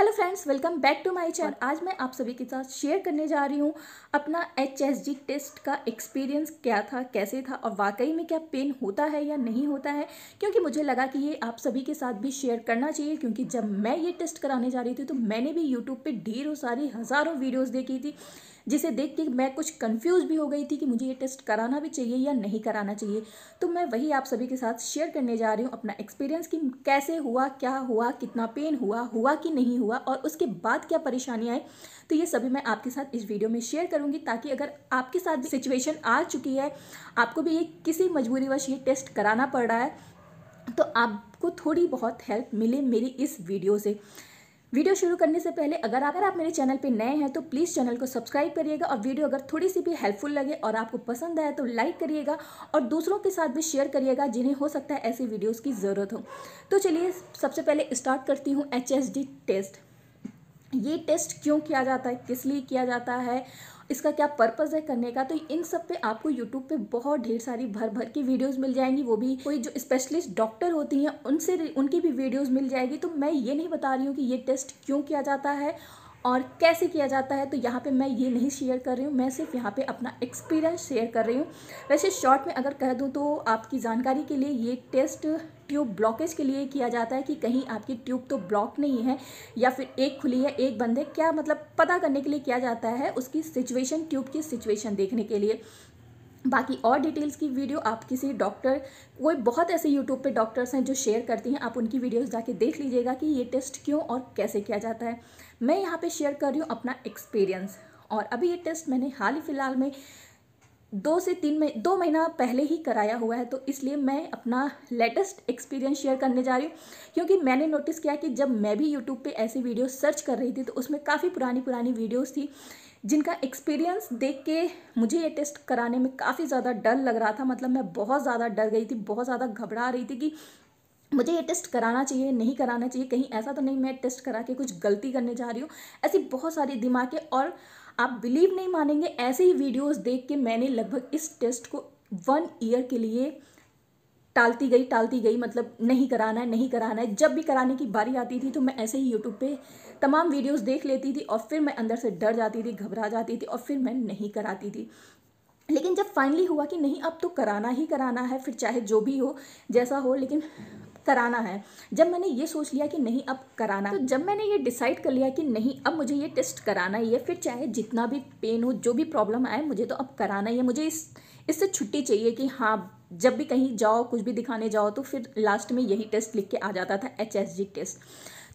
hello friends welcome back to my channel आज मैं आप सभी के साथ शेयर करने जा रही हूँ अपना एच टेस्ट का एक्सपीरियंस क्या था कैसे था और वाकई में क्या पेन होता है या नहीं होता है क्योंकि मुझे लगा कि ये आप सभी के साथ भी शेयर करना चाहिए क्योंकि जब मैं ये टेस्ट कराने जा रही थी तो मैंने भी यूट्यूब पर ढेरों सारी हज़ारों वीडियोज़ देखी थी जिसे देख के मैं कुछ कन्फ्यूज़ भी हो गई थी कि मुझे ये टेस्ट कराना भी चाहिए या नहीं कराना चाहिए तो मैं वही आप सभी के साथ शेयर करने जा रही हूँ अपना एक्सपीरियंस कि कैसे हुआ क्या हुआ कितना पेन हुआ हुआ कि नहीं हुआ और उसके बाद क्या परेशानी आई तो ये सभी मैं आपके साथ इस वीडियो में शेयर करूँगी ताकि अगर आपके साथ भी सिचुएशन आ चुकी है आपको भी ये किसी मजबूरीवश ये टेस्ट कराना पड़ रहा है तो आपको थोड़ी बहुत हेल्प मिले मेरी इस वीडियो से वीडियो शुरू करने से पहले अगर अगर आप मेरे चैनल पर नए हैं तो प्लीज़ चैनल को सब्सक्राइब करिएगा और वीडियो अगर थोड़ी सी भी हेल्पफुल लगे और आपको पसंद आए तो लाइक करिएगा और दूसरों के साथ भी शेयर करिएगा जिन्हें हो सकता है ऐसी वीडियोज़ की ज़रूरत हो तो चलिए सबसे पहले स्टार्ट करती हूँ एच टेस्ट ये टेस्ट क्यों किया जाता है किस लिए किया जाता है इसका क्या पर्पज़ है करने का तो इन सब पे आपको यूट्यूब पे बहुत ढेर सारी भर भर की वीडियोस मिल जाएंगी वो भी कोई जो स्पेशलिस्ट डॉक्टर होती हैं उनसे उनकी भी वीडियोस मिल जाएगी तो मैं ये नहीं बता रही हूँ कि ये टेस्ट क्यों किया जाता है और कैसे किया जाता है तो यहाँ पे मैं ये नहीं शेयर कर रही हूँ मैं सिर्फ यहाँ पे अपना एक्सपीरियंस शेयर कर रही हूँ वैसे शॉर्ट में अगर कह दूँ तो आपकी जानकारी के लिए ये टेस्ट ट्यूब ब्लॉकेज के लिए किया जाता है कि कहीं आपकी ट्यूब तो ब्लॉक नहीं है या फिर एक खुली है एक बंद है क्या मतलब पता करने के लिए किया जाता है उसकी सिचुएशन ट्यूब की सिचुएशन देखने के लिए बाकी और डिटेल्स की वीडियो आप किसी डॉक्टर कोई बहुत ऐसे यूट्यूब पे डॉक्टर्स हैं जो शेयर करती हैं आप उनकी वीडियोस जाके देख लीजिएगा कि ये टेस्ट क्यों और कैसे किया जाता है मैं यहाँ पे शेयर कर रही हूँ अपना एक्सपीरियंस और अभी ये टेस्ट मैंने हाल ही फ़िलहाल में दो से तीन में दो महीना पहले ही कराया हुआ है तो इसलिए मैं अपना लेटेस्ट एक्सपीरियंस शेयर करने जा रही हूँ क्योंकि मैंने नोटिस किया कि जब मैं भी यूट्यूब पे ऐसी वीडियो सर्च कर रही थी तो उसमें काफ़ी पुरानी पुरानी वीडियोस थी जिनका एक्सपीरियंस देख के मुझे ये टेस्ट कराने में काफ़ी ज़्यादा डर लग रहा था मतलब मैं बहुत ज़्यादा डर गई थी बहुत ज़्यादा घबरा रही थी कि मुझे ये टेस्ट कराना चाहिए नहीं कराना चाहिए कहीं ऐसा तो नहीं मैं टेस्ट करा के कुछ गलती करने जा रही हूँ ऐसी बहुत सारी दिमागें और आप बिलीव नहीं मानेंगे ऐसे ही वीडियोस देख के मैंने लगभग इस टेस्ट को वन ईयर के लिए टालती गई टालती गई मतलब नहीं कराना है नहीं कराना है जब भी कराने की बारी आती थी तो मैं ऐसे ही यूट्यूब पे तमाम वीडियोस देख लेती थी और फिर मैं अंदर से डर जाती थी घबरा जाती थी और फिर मैं नहीं कराती थी लेकिन जब फाइनली हुआ कि नहीं अब तो कराना ही कराना है फिर चाहे जो भी हो जैसा हो लेकिन कराना है जब मैंने ये सोच लिया कि नहीं अब कराना तो जब मैंने ये डिसाइड कर लिया कि नहीं अब मुझे ये टेस्ट कराना ही है फिर चाहे जितना भी पेन हो जो भी प्रॉब्लम आए मुझे तो अब कराना ही है मुझे इस इससे छुट्टी चाहिए कि हाँ जब भी कहीं जाओ कुछ भी दिखाने जाओ तो फिर लास्ट में यही टेस्ट लिख के आ जाता था एच एस जी टेस्ट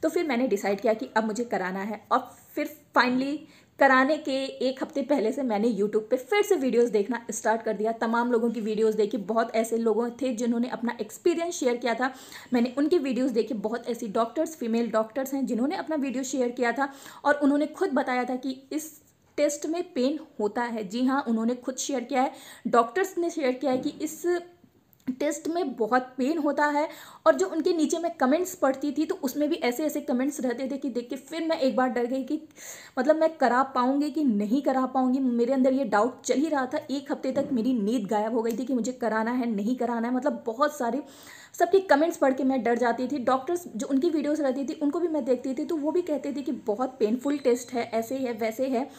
तो फिर मैंने डिसाइड किया कि अब मुझे कराना है और फिर फाइनली कराने के एक हफ्ते पहले से मैंने यूट्यूब पे फिर से वीडियोस देखना स्टार्ट कर दिया तमाम लोगों की वीडियोस देखी बहुत ऐसे लोगों थे जिन्होंने अपना एक्सपीरियंस शेयर किया था मैंने उनकी वीडियोस देखी बहुत ऐसी डॉक्टर्स फीमेल डॉक्टर्स हैं जिन्होंने अपना वीडियो शेयर किया था और उन्होंने खुद बताया था कि इस टेस्ट में पेन होता है जी हाँ उन्होंने खुद शेयर किया है डॉक्टर्स ने शेयर किया है कि इस टेस्ट में बहुत पेन होता है और जो उनके नीचे मैं कमेंट्स पढ़ती थी तो उसमें भी ऐसे ऐसे कमेंट्स रहते थे कि देख के फिर मैं एक बार डर गई कि मतलब मैं करा पाऊँगी कि नहीं करा पाऊँगी मेरे अंदर ये डाउट चल ही रहा था एक हफ्ते तक मेरी नींद गायब हो गई थी कि मुझे कराना है नहीं कराना है मतलब बहुत सारे सबके कमेंट्स पढ़ के मैं डर जाती थी डॉक्टर्स जो उनकी वीडियोज रहती थी उनको भी मैं देखती थी तो वो भी कहते थे कि बहुत पेनफुल टेस्ट है ऐसे है वैसे है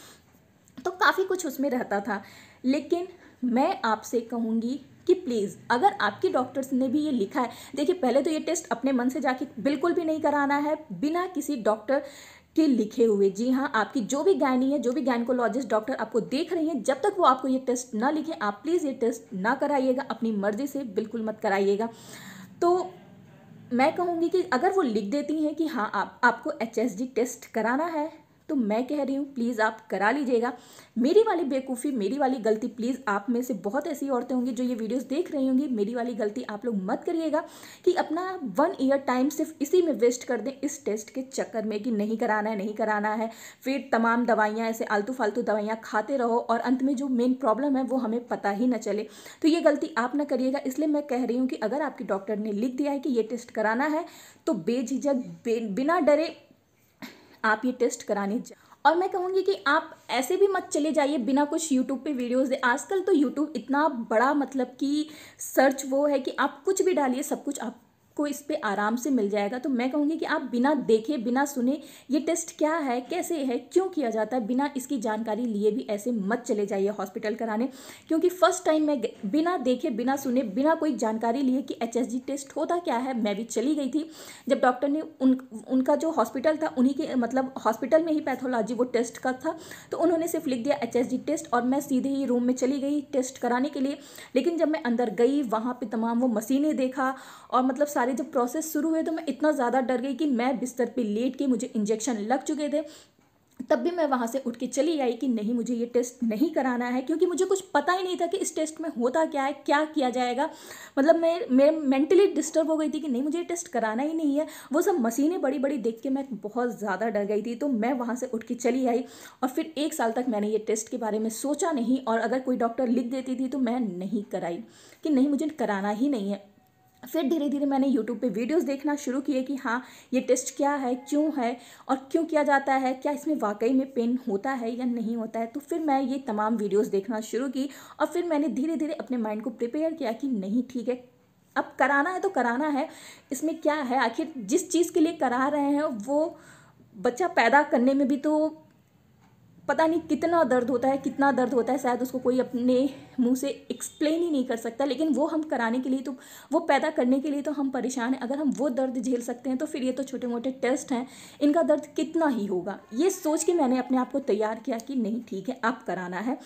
तो काफ़ी कुछ उसमें रहता था लेकिन मैं आपसे कहूँगी कि प्लीज़ अगर आपके डॉक्टर्स ने भी ये लिखा है देखिए पहले तो ये टेस्ट अपने मन से जाके बिल्कुल भी नहीं कराना है बिना किसी डॉक्टर के लिखे हुए जी हाँ आपकी जो भी गायनी है जो भी गायनकोलॉजिस्ट डॉक्टर आपको देख रही हैं जब तक वो आपको ये टेस्ट ना लिखें आप प्लीज़ ये टेस्ट ना कराइएगा अपनी मर्ज़ी से बिल्कुल मत कराइएगा तो मैं कहूँगी कि अगर वो लिख देती हैं कि हाँ आप आपको एच टेस्ट कराना है तो मैं कह रही हूँ प्लीज़ आप करा लीजिएगा मेरी वाली बेवकूफ़ी मेरी वाली गलती प्लीज़ आप में से बहुत ऐसी औरतें होंगी जो ये वीडियोस देख रही होंगी मेरी वाली गलती आप लोग मत करिएगा कि अपना वन ईयर टाइम सिर्फ इसी में वेस्ट कर दें इस टेस्ट के चक्कर में कि नहीं कराना है नहीं कराना है फिर तमाम दवाइयाँ ऐसे आलतू फालतू दवाइयाँ खाते रहो और अंत में जो मेन प्रॉब्लम है वो हमें पता ही ना चले तो ये गलती आप ना करिएगा इसलिए मैं कह रही हूँ कि अगर आपके डॉक्टर ने लिख दिया है कि ये टेस्ट कराना है तो बेझिझक बिना डरे आप ये टेस्ट कराने जाए और मैं कहूँगी कि आप ऐसे भी मत चले जाइए बिना कुछ यूट्यूब पे वीडियोस दे आजकल तो यूट्यूब इतना बड़ा मतलब कि सर्च वो है कि आप कुछ भी डालिए सब कुछ आप आपको इस पर आराम से मिल जाएगा तो मैं कहूँगी कि आप बिना देखे बिना सुने ये टेस्ट क्या है कैसे है क्यों किया जाता है बिना इसकी जानकारी लिए भी ऐसे मत चले जाइए हॉस्पिटल कराने क्योंकि फ़र्स्ट टाइम मैं बिना देखे बिना सुने बिना कोई जानकारी लिए कि एच टेस्ट होता क्या है मैं भी चली गई थी जब डॉक्टर ने उन उनका जो हॉस्पिटल था उन्हीं के मतलब हॉस्पिटल में ही पैथोलॉजी वो टेस्ट का था तो उन्होंने सिर्फ लिख दिया एच टेस्ट और मैं सीधे ही रूम में चली गई टेस्ट कराने के लिए लेकिन जब मैं अंदर गई वहाँ पर तमाम वो मशीनें देखा और मतलब सारी सारे जब प्रोसेस शुरू हुए तो मैं इतना ज़्यादा डर गई कि मैं बिस्तर पे लेट के मुझे इंजेक्शन लग चुके थे तब भी मैं वहाँ से उठ के चली आई कि नहीं मुझे ये टेस्ट नहीं कराना है क्योंकि मुझे कुछ पता ही नहीं था कि इस टेस्ट में होता क्या है क्या किया जाएगा मतलब मैं मैं मेंटली डिस्टर्ब हो गई थी कि नहीं मुझे ये टेस्ट कराना ही नहीं है वो सब मशीनें बड़ी बड़ी देख के मैं बहुत ज़्यादा डर गई थी तो मैं वहाँ से उठ के चली आई और फिर एक साल तक मैंने ये टेस्ट के बारे में सोचा नहीं और अगर कोई डॉक्टर लिख देती थी तो मैं नहीं कराई कि नहीं मुझे कराना ही नहीं है फिर धीरे धीरे मैंने यूट्यूब पे वीडियोस देखना शुरू किए कि हाँ ये टेस्ट क्या है क्यों है और क्यों किया जाता है क्या इसमें वाकई में पेन होता है या नहीं होता है तो फिर मैं ये तमाम वीडियोस देखना शुरू की और फिर मैंने धीरे धीरे अपने माइंड को प्रिपेयर किया कि नहीं ठीक है अब कराना है तो कराना है इसमें क्या है आखिर जिस चीज़ के लिए करा रहे हैं वो बच्चा पैदा करने में भी तो पता नहीं कितना दर्द होता है कितना दर्द होता है शायद उसको कोई अपने मुंह से एक्सप्लेन ही नहीं कर सकता लेकिन वो हम कराने के लिए तो वो पैदा करने के लिए तो हम परेशान हैं अगर हम वो दर्द झेल सकते हैं तो फिर ये तो छोटे मोटे टेस्ट हैं इनका दर्द कितना ही होगा ये सोच के मैंने अपने आप को तैयार किया कि नहीं ठीक है आप कराना है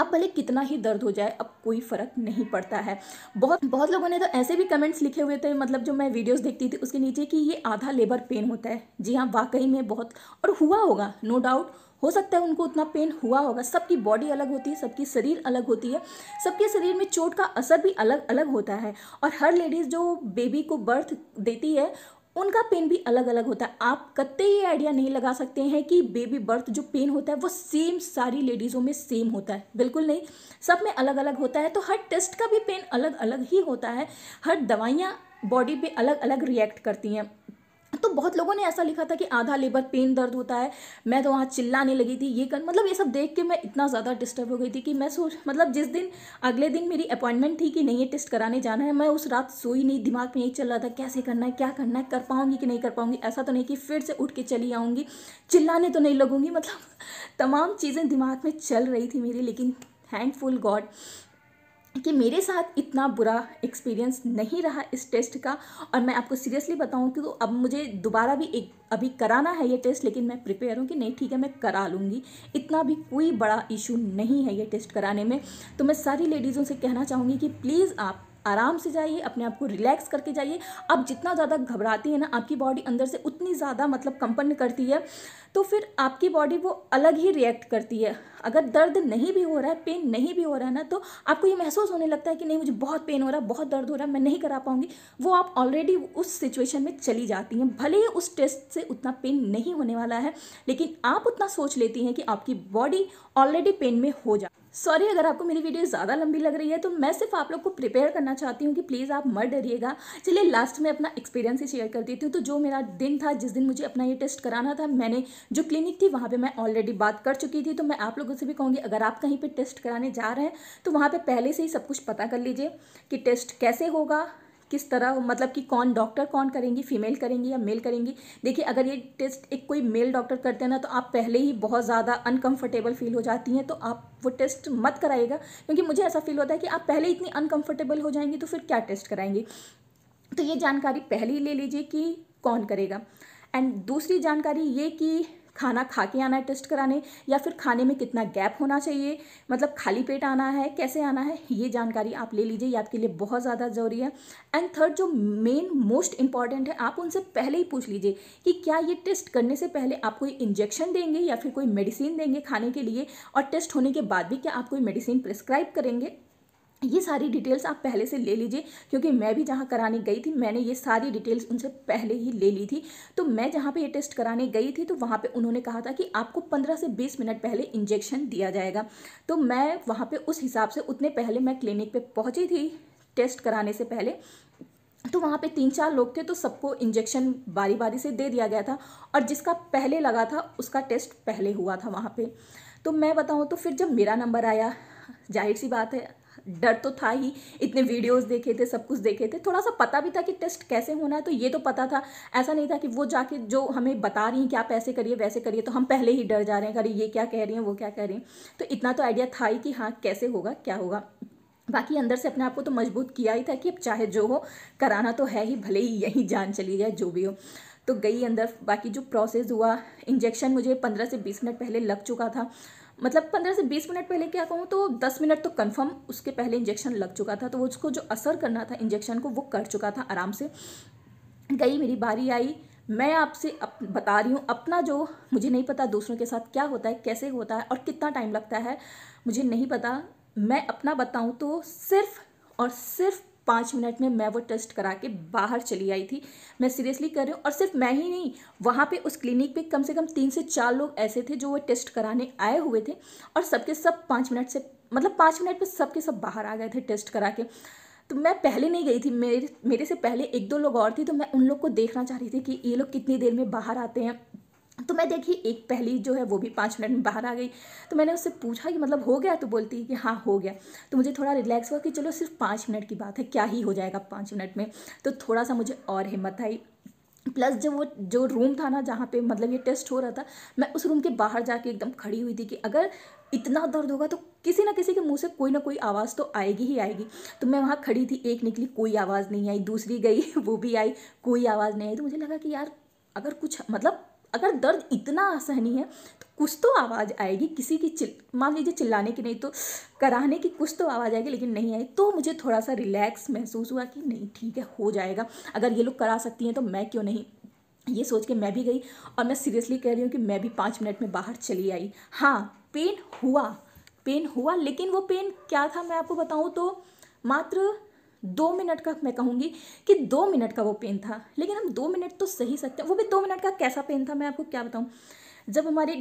अब भले कितना ही दर्द हो जाए अब कोई फ़र्क नहीं पड़ता है बहुत बहुत लोगों ने तो ऐसे भी कमेंट्स लिखे हुए थे मतलब जो मैं वीडियोस देखती थी उसके नीचे कि ये आधा लेबर पेन होता है जी हाँ वाकई में बहुत और हुआ होगा नो डाउट हो सकता है उनको उतना पेन हुआ होगा सबकी बॉडी अलग होती है सबकी शरीर अलग होती है सबके शरीर में चोट का असर भी अलग अलग होता है और हर लेडीज़ जो बेबी को बर्थ देती है उनका पेन भी अलग अलग होता है आप कत्ते ये आइडिया नहीं लगा सकते हैं कि बेबी बर्थ जो पेन होता है वो सेम सारी लेडीज़ों में सेम होता है बिल्कुल नहीं सब में अलग अलग होता है तो हर टेस्ट का भी पेन अलग अलग ही होता है हर दवाइयाँ बॉडी पे अलग अलग रिएक्ट करती हैं तो बहुत लोगों ने ऐसा लिखा था कि आधा लेबर पेन दर्द होता है मैं तो वहाँ चिल्लाने लगी थी ये कर मतलब ये सब देख के मैं इतना ज़्यादा डिस्टर्ब हो गई थी कि मैं सोच मतलब जिस दिन अगले दिन मेरी अपॉइंटमेंट थी कि नहीं ये टेस्ट कराने जाना है मैं उस रात सोई नहीं दिमाग में यही चल रहा था कैसे करना है क्या करना है कर पाऊँगी कि नहीं कर पाऊँगी ऐसा तो नहीं कि फिर से उठ के चली आऊँगी चिल्लाने तो नहीं लगूंगी मतलब तमाम चीज़ें दिमाग में चल रही थी मेरी लेकिन थैंकफुल गॉड कि मेरे साथ इतना बुरा एक्सपीरियंस नहीं रहा इस टेस्ट का और मैं आपको सीरियसली बताऊं कि तो अब मुझे दोबारा भी एक अभी कराना है ये टेस्ट लेकिन मैं प्रिपेयर हूँ कि नहीं ठीक है मैं करा लूँगी इतना भी कोई बड़ा इशू नहीं है ये टेस्ट कराने में तो मैं सारी लेडीज़ों से कहना चाहूँगी कि प्लीज़ आप आराम से जाइए अपने आप को रिलैक्स करके जाइए आप जितना ज़्यादा घबराती है ना आपकी बॉडी अंदर से उतनी ज़्यादा मतलब कंपन करती है तो फिर आपकी बॉडी वो अलग ही रिएक्ट करती है अगर दर्द नहीं भी हो रहा है पेन नहीं भी हो रहा है ना तो आपको ये महसूस होने लगता है कि नहीं मुझे बहुत पेन हो रहा है बहुत दर्द हो रहा है मैं नहीं करा पाऊँगी वो आप ऑलरेडी उस सिचुएशन में चली जाती हैं भले ही उस टेस्ट से उतना पेन नहीं होने वाला है लेकिन आप उतना सोच लेती हैं कि आपकी बॉडी ऑलरेडी पेन में हो जाए सॉरी अगर आपको मेरी वीडियो ज़्यादा लंबी लग रही है तो मैं सिर्फ आप लोग को प्रिपेयर करना चाहती हूँ कि प्लीज़ आप मर डरिएगा चलिए लास्ट में अपना एक्सपीरियंस ही शेयर कर देती हूँ तो जो मेरा दिन था जिस दिन मुझे अपना ये टेस्ट कराना था मैंने जो क्लिनिक थी वहाँ पर मैं ऑलरेडी बात कर चुकी थी तो मैं आप लोगों से भी कहूँगी अगर आप कहीं पर टेस्ट कराने जा रहे हैं तो वहाँ पर पहले से ही सब कुछ पता कर लीजिए कि टेस्ट कैसे होगा किस तरह मतलब कि कौन डॉक्टर कौन करेंगी फीमेल करेंगी या मेल करेंगी देखिए अगर ये टेस्ट एक कोई मेल डॉक्टर करते हैं ना तो आप पहले ही बहुत ज़्यादा अनकम्फर्टेबल फील हो जाती हैं तो आप वो टेस्ट मत कराइएगा क्योंकि मुझे ऐसा फील होता है कि आप पहले इतनी अनकम्फर्टेबल हो जाएंगी तो फिर क्या टेस्ट कराएंगी तो ये जानकारी पहले ही ले लीजिए कि कौन करेगा एंड दूसरी जानकारी ये कि खाना खा के आना है टेस्ट कराने या फिर खाने में कितना गैप होना चाहिए मतलब खाली पेट आना है कैसे आना है ये जानकारी आप ले लीजिए ये आपके लिए बहुत ज़्यादा ज़रूरी है एंड थर्ड जो मेन मोस्ट इंपॉर्टेंट है आप उनसे पहले ही पूछ लीजिए कि क्या ये टेस्ट करने से पहले आप कोई इंजेक्शन देंगे या फिर कोई मेडिसिन देंगे खाने के लिए और टेस्ट होने के बाद भी क्या आप कोई मेडिसिन प्रिस्क्राइब करेंगे ये सारी डिटेल्स आप पहले से ले लीजिए क्योंकि मैं भी जहाँ कराने गई थी मैंने ये सारी डिटेल्स उनसे पहले ही ले ली थी तो मैं जहाँ पे ये टेस्ट कराने गई थी तो वहाँ पे उन्होंने कहा था कि आपको 15 से 20 मिनट पहले इंजेक्शन दिया जाएगा तो मैं वहाँ पे उस हिसाब से उतने पहले मैं क्लिनिक पर पहुँची थी टेस्ट कराने से पहले तो वहाँ पे तीन चार लोग थे तो सबको इंजेक्शन बारी बारी से दे दिया गया था और जिसका पहले लगा था उसका टेस्ट पहले हुआ था वहाँ पे तो मैं बताऊँ तो फिर जब मेरा नंबर आया जाहिर सी बात है डर तो था ही इतने वीडियोस देखे थे सब कुछ देखे थे थोड़ा सा पता भी था कि टेस्ट कैसे होना है तो ये तो पता था ऐसा नहीं था कि वो जाके जो हमें बता रही हैं कि आप ऐसे करिए वैसे करिए तो हम पहले ही डर जा रहे हैं अरे ये क्या कह रही हैं वो क्या कह रही हैं तो इतना तो आइडिया था ही कि हाँ कैसे होगा क्या होगा बाकी अंदर से अपने आप को तो मजबूत किया ही था कि अब चाहे जो हो कराना तो है ही भले ही यहीं जान चली जाए जो भी हो तो गई अंदर बाकी जो प्रोसेस हुआ इंजेक्शन मुझे पंद्रह से बीस मिनट पहले लग चुका था मतलब पंद्रह से बीस मिनट पहले क्या कहूँ तो दस मिनट तो कन्फर्म उसके पहले इंजेक्शन लग चुका था तो उसको जो असर करना था इंजेक्शन को वो कर चुका था आराम से गई मेरी बारी आई मैं आपसे अप, बता रही हूँ अपना जो मुझे नहीं पता दूसरों के साथ क्या होता है कैसे होता है और कितना टाइम लगता है मुझे नहीं पता मैं अपना बताऊँ तो सिर्फ और सिर्फ पाँच मिनट में मैं वो टेस्ट करा के बाहर चली आई थी मैं सीरियसली कर रही हूँ और सिर्फ मैं ही नहीं वहाँ पे उस क्लिनिक पे कम से कम तीन से चार लोग ऐसे थे जो वो टेस्ट कराने आए हुए थे और सबके सब पाँच मिनट से मतलब पाँच मिनट में सबके सब बाहर आ गए थे टेस्ट करा के तो मैं पहले नहीं गई थी मेरे मेरे से पहले एक दो लोग और थी तो मैं उन लोग को देखना चाह रही थी कि ये लोग कितनी देर में बाहर आते हैं तो मैं देखी एक पहली जो है वो भी पाँच मिनट में बाहर आ गई तो मैंने उससे पूछा कि मतलब हो गया तो बोलती है कि हाँ हो गया तो मुझे थोड़ा रिलैक्स हुआ कि चलो सिर्फ पाँच मिनट की बात है क्या ही हो जाएगा पाँच मिनट में तो थोड़ा सा मुझे और हिम्मत आई प्लस जब वो जो रूम था ना जहाँ पे मतलब ये टेस्ट हो रहा था मैं उस रूम के बाहर जाके एकदम खड़ी हुई थी कि अगर इतना दर्द होगा तो किसी ना किसी के मुंह से कोई ना कोई आवाज़ तो आएगी ही आएगी तो मैं वहाँ खड़ी थी एक निकली कोई आवाज़ नहीं आई दूसरी गई वो भी आई कोई आवाज़ नहीं आई तो मुझे लगा कि यार अगर कुछ मतलब अगर दर्द इतना असहनीय है तो कुछ तो आवाज़ आएगी किसी की चिल मान लीजिए चिल्लाने की नहीं तो कराहने की कुछ तो आवाज़ आएगी लेकिन नहीं आई तो मुझे थोड़ा सा रिलैक्स महसूस हुआ कि नहीं ठीक है हो जाएगा अगर ये लोग करा सकती हैं तो मैं क्यों नहीं ये सोच के मैं भी गई और मैं सीरियसली कह रही हूँ कि मैं भी पाँच मिनट में बाहर चली आई हाँ पेन हुआ पेन हुआ लेकिन वो पेन क्या था मैं आपको बताऊँ तो मात्र दो मिनट का मैं कहूँगी कि दो मिनट का वो पेन था लेकिन हम दो मिनट तो सही सकते हैं वो भी दो मिनट का कैसा पेन था मैं आपको क्या बताऊँ जब हमारी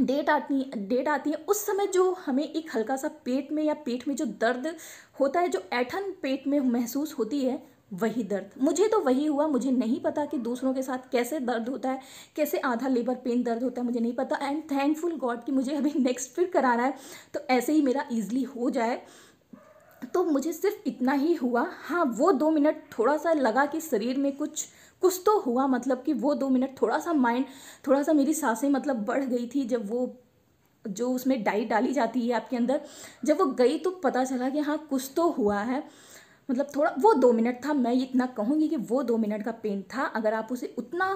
डेट आती डेट आती है उस समय जो हमें एक हल्का सा पेट में या पेट में जो दर्द होता है जो ऐठन पेट में महसूस होती है वही दर्द मुझे तो वही हुआ मुझे नहीं पता कि दूसरों के साथ कैसे दर्द होता है कैसे आधा लेबर पेन दर्द होता है मुझे नहीं पता एंड थैंकफुल गॉड कि मुझे अभी नेक्स्ट फिर कराना है तो ऐसे ही मेरा ईजिली हो जाए तो मुझे सिर्फ इतना ही हुआ हाँ वो दो मिनट थोड़ा सा लगा कि शरीर में कुछ कुछ तो हुआ मतलब कि वो दो मिनट थोड़ा सा माइंड थोड़ा सा मेरी सांसें मतलब बढ़ गई थी जब वो जो उसमें डाइट डाली जाती है आपके अंदर जब वो गई तो पता चला कि हाँ कुछ तो हुआ है मतलब थोड़ा वो दो मिनट था मैं इतना कहूँगी कि वो दो मिनट का पेन था अगर आप उसे उतना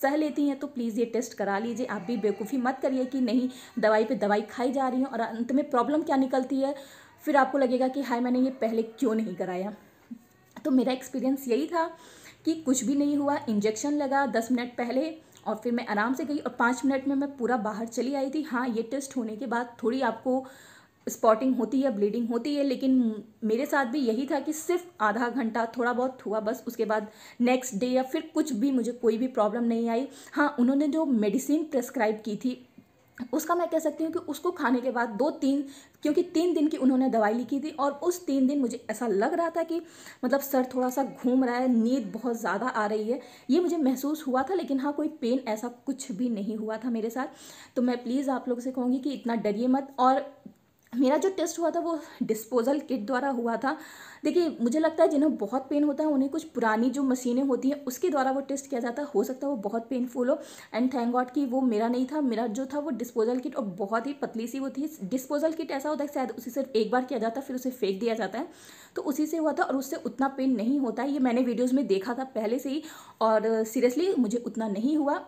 सह लेती हैं तो प्लीज़ ये टेस्ट करा लीजिए आप भी बेवकूफ़ी मत करिए कि नहीं दवाई पे दवाई खाई जा रही है और अंत में प्रॉब्लम क्या निकलती है फिर आपको लगेगा कि हाय मैंने ये पहले क्यों नहीं कराया तो मेरा एक्सपीरियंस यही था कि कुछ भी नहीं हुआ इंजेक्शन लगा दस मिनट पहले और फिर मैं आराम से गई और पाँच मिनट में मैं पूरा बाहर चली आई थी हाँ ये टेस्ट होने के बाद थोड़ी आपको स्पॉटिंग होती है ब्लीडिंग होती है लेकिन मेरे साथ भी यही था कि सिर्फ आधा घंटा थोड़ा बहुत हुआ बस उसके बाद नेक्स्ट डे या फिर कुछ भी मुझे कोई भी प्रॉब्लम नहीं आई हाँ उन्होंने जो मेडिसिन प्रेस्क्राइब की थी उसका मैं कह सकती हूँ कि उसको खाने के बाद दो तीन क्योंकि तीन दिन की उन्होंने दवाई लिखी थी और उस तीन दिन मुझे ऐसा लग रहा था कि मतलब सर थोड़ा सा घूम रहा है नींद बहुत ज़्यादा आ रही है ये मुझे महसूस हुआ था लेकिन हाँ कोई पेन ऐसा कुछ भी नहीं हुआ था मेरे साथ तो मैं प्लीज़ आप लोग से कहूँगी कि इतना डरिए मत और मेरा जो टेस्ट हुआ था वो डिस्पोजल किट द्वारा हुआ था देखिए मुझे लगता है जिन्हें बहुत पेन होता है उन्हें कुछ पुरानी जो मशीनें होती हैं उसके द्वारा वो टेस्ट किया जाता है हो सकता है वो बहुत पेनफुल हो एंड थैंक गॉड कि वो मेरा नहीं था मेरा जो था वो डिस्पोजल किट और बहुत ही पतली सी वो थी डिस्पोजल किट ऐसा होता है शायद उसे सिर्फ एक बार किया जाता है फिर उसे फेंक दिया जाता है तो उसी से हुआ था और उससे उतना पेन नहीं होता है ये मैंने वीडियोज़ में देखा था पहले से ही और सीरियसली मुझे उतना नहीं हुआ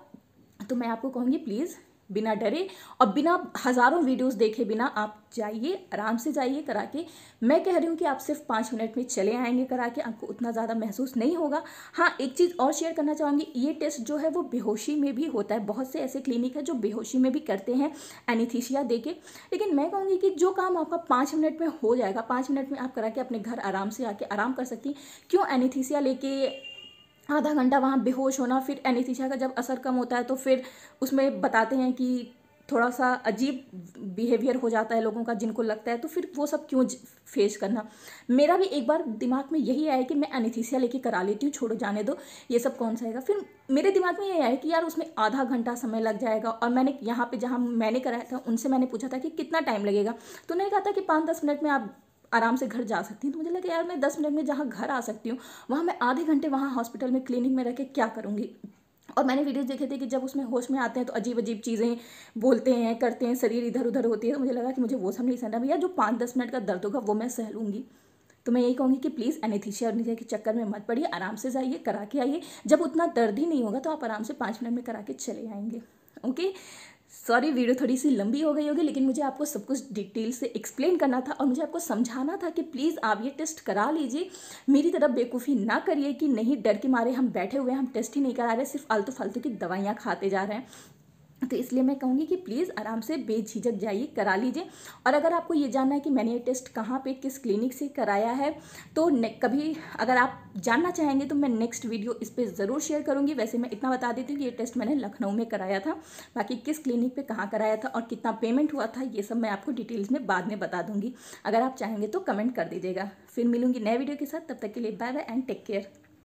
तो मैं आपको कहूँगी प्लीज़ बिना डरे और बिना हज़ारों वीडियोस देखे बिना आप जाइए आराम से जाइए करा के मैं कह रही हूँ कि आप सिर्फ पाँच मिनट में चले आएंगे करा के आपको उतना ज़्यादा महसूस नहीं होगा हाँ एक चीज़ और शेयर करना चाहूँगी ये टेस्ट जो है वो बेहोशी में भी होता है बहुत से ऐसे क्लिनिक है जो बेहोशी में भी करते हैं एनीथीशिया दे के लेकिन मैं कहूँगी कि जो काम आपका पाँच मिनट में हो जाएगा पाँच मिनट में आप करा के अपने घर आराम से आके आराम कर सकती क्यों एनीथीसिया लेके आधा घंटा वहाँ बेहोश होना फिर एनेस्थीसिया का जब असर कम होता है तो फिर उसमें बताते हैं कि थोड़ा सा अजीब बिहेवियर हो जाता है लोगों का जिनको लगता है तो फिर वो सब क्यों फेस करना मेरा भी एक बार दिमाग में यही आया कि मैं एनिथिसिया लेके करा लेती हूँ छोड़ो जाने दो ये सब कौन सा आएगा फिर मेरे दिमाग में ये आया कि यार उसमें आधा घंटा समय लग जाएगा और मैंने यहाँ पे जहाँ मैंने कराया था उनसे मैंने पूछा था कि कितना टाइम लगेगा तो उन्होंने कहा था कि पाँच दस मिनट में आप आराम से घर जा सकती हूँ तो मुझे लगा यार मैं दस मिनट में जहाँ घर आ सकती हूँ वहाँ मैं आधे घंटे वहाँ हॉस्पिटल में क्लिनिक में रह के क्या करूँगी और मैंने वीडियोस देखे थे कि जब उसमें होश में आते हैं तो अजीब अजीब चीज़ें बोलते हैं करते हैं शरीर इधर उधर होती है तो मुझे लगा कि मुझे वो सब नहीं सहना भैया जो पाँच दस मिनट का दर्द होगा वो मैं सह लूँगी तो मैं यही कहूँगी कि प्लीज़ एनेथीशिया और निजा के चक्कर में मत पड़िए आराम से जाइए करा के आइए जब उतना दर्द ही नहीं होगा तो आप आराम से पाँच मिनट में करा के चले आएंगे ओके सॉरी वीडियो थोड़ी सी लंबी हो गई होगी लेकिन मुझे आपको सब कुछ डिटेल से एक्सप्लेन करना था और मुझे आपको समझाना था कि प्लीज़ आप ये टेस्ट करा लीजिए मेरी तरफ बेवकूफ़ी ना करिए कि नहीं डर के मारे हम बैठे हुए हैं हम टेस्ट ही नहीं करा रहे सिर्फ आलतू फालतू की दवाइयाँ खाते जा रहे हैं तो इसलिए मैं कहूँगी कि प्लीज़ आराम से बेझिझक जाइए करा लीजिए और अगर आपको ये जानना है कि मैंने ये टेस्ट कहाँ पे किस क्लिनिक से कराया है तो कभी अगर आप जानना चाहेंगे तो मैं नेक्स्ट वीडियो इस पर ज़रूर शेयर करूँगी वैसे मैं इतना बता देती हूँ कि ये टेस्ट मैंने लखनऊ में कराया था बाकी किस क्लिनिक पर कहाँ कराया था और कितना पेमेंट हुआ था ये सब मैं आपको डिटेल्स में बाद में बता दूँगी अगर आप चाहेंगे तो कमेंट कर दीजिएगा फिर मिलूँगी नए वीडियो के साथ तब तक के लिए bye bye and take care